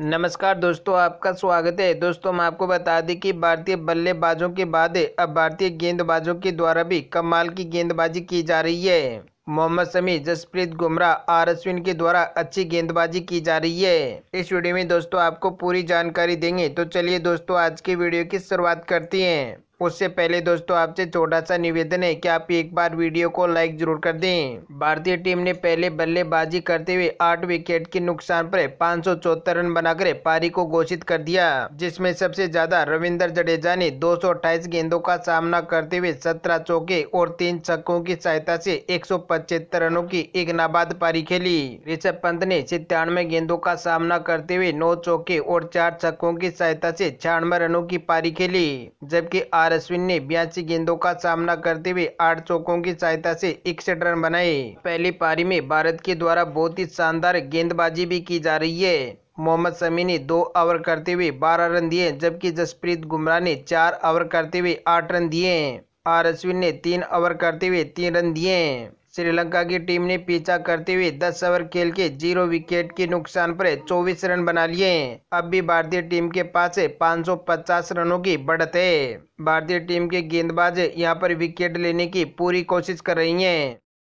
नमस्कार दोस्तों आपका स्वागत है दोस्तों हम आपको बता दें कि भारतीय बल्लेबाजों के बाद अब भारतीय गेंदबाजों के द्वारा भी कमाल की गेंदबाजी की जा रही है मोहम्मद समी जसप्रीत गुमराह आर अश्विन के द्वारा अच्छी गेंदबाजी की जा रही है इस वीडियो में दोस्तों आपको पूरी जानकारी देंगे तो चलिए दोस्तों आज की वीडियो की शुरुआत करती हैं उससे पहले दोस्तों आपसे छोटा सा निवेदन है कि आप एक बार वीडियो को लाइक जरूर कर दें भारतीय टीम ने पहले बल्लेबाजी करते हुए आठ विकेट के नुकसान पर पाँच रन बनाकर पारी को घोषित कर दिया जिसमें सबसे ज्यादा रविंदर जडेजा ने दो गेंदों का सामना करते हुए सत्रह चौके और तीन छक्कों की सहायता से एक रनों की एक नाबाद पारी खेली ऋषभ पंत ने सितानवे गेंदों का सामना करते हुए नौ चौके और चार छक्कों की सहायता ऐसी छियानवे रनों की पारी खेली जबकि आर अश्विन ने बयासी गेंदों का सामना करते हुए आठ चौकों की सहायता से इकसठ रन बनाए पहली पारी में भारत के द्वारा बहुत ही शानदार गेंदबाजी भी की जा रही है मोहम्मद शमी ने दो ओवर करते हुए बारह रन दिए जबकि जसप्रीत गुमराह ने चार ओवर करते हुए आठ रन दिए आर अश्विन ने तीन ओवर करते हुए तीन रन दिए श्रीलंका की टीम ने पीछा करते हुए 10 ओवर खेल के जीरो विकेट के नुकसान पर 24 रन बना लिए अब भी भारतीय टीम के पास 550 रनों की बढ़त है भारतीय टीम के गेंदबाज यहां पर विकेट लेने की पूरी कोशिश कर रही हैं